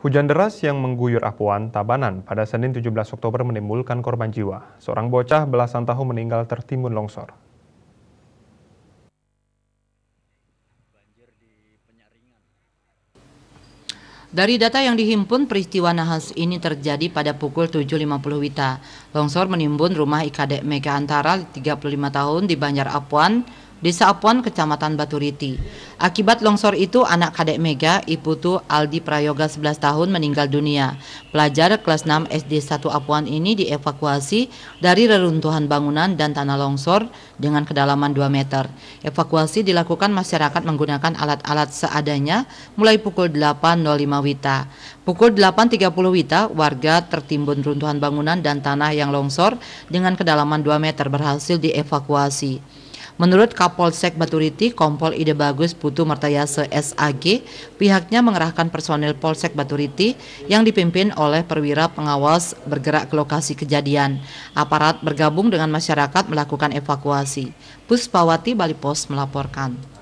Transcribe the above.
Hujan deras yang mengguyur Apuan, Tabanan pada Senin 17 Oktober menimbulkan korban jiwa. Seorang bocah belasan tahun meninggal tertimbun longsor. Dari data yang dihimpun, peristiwa nahas ini terjadi pada pukul 7.50 Wita. Longsor menimbun rumah Ikadek Mega Antara 35 tahun di Banjar Apuan, Desa Apuan, Kecamatan Baturiti. Akibat longsor itu, anak kadek Mega, Iputu Aldi Prayoga 11 tahun meninggal dunia. Pelajar kelas 6 SD 1 Apuan ini dievakuasi dari reruntuhan bangunan dan tanah longsor dengan kedalaman 2 meter. Evakuasi dilakukan masyarakat menggunakan alat-alat seadanya mulai pukul 8.05 Wita. Pukul 8.30 Wita, warga tertimbun reruntuhan bangunan dan tanah yang longsor dengan kedalaman 2 meter berhasil dievakuasi. Menurut Kapolsek Baturiti, Kompol Ide Bagus Putu Martayase SAG, pihaknya mengerahkan personil Polsek Baturiti yang dipimpin oleh perwira pengawas bergerak ke lokasi kejadian. Aparat bergabung dengan masyarakat melakukan evakuasi. Puspawati Bali Pos melaporkan.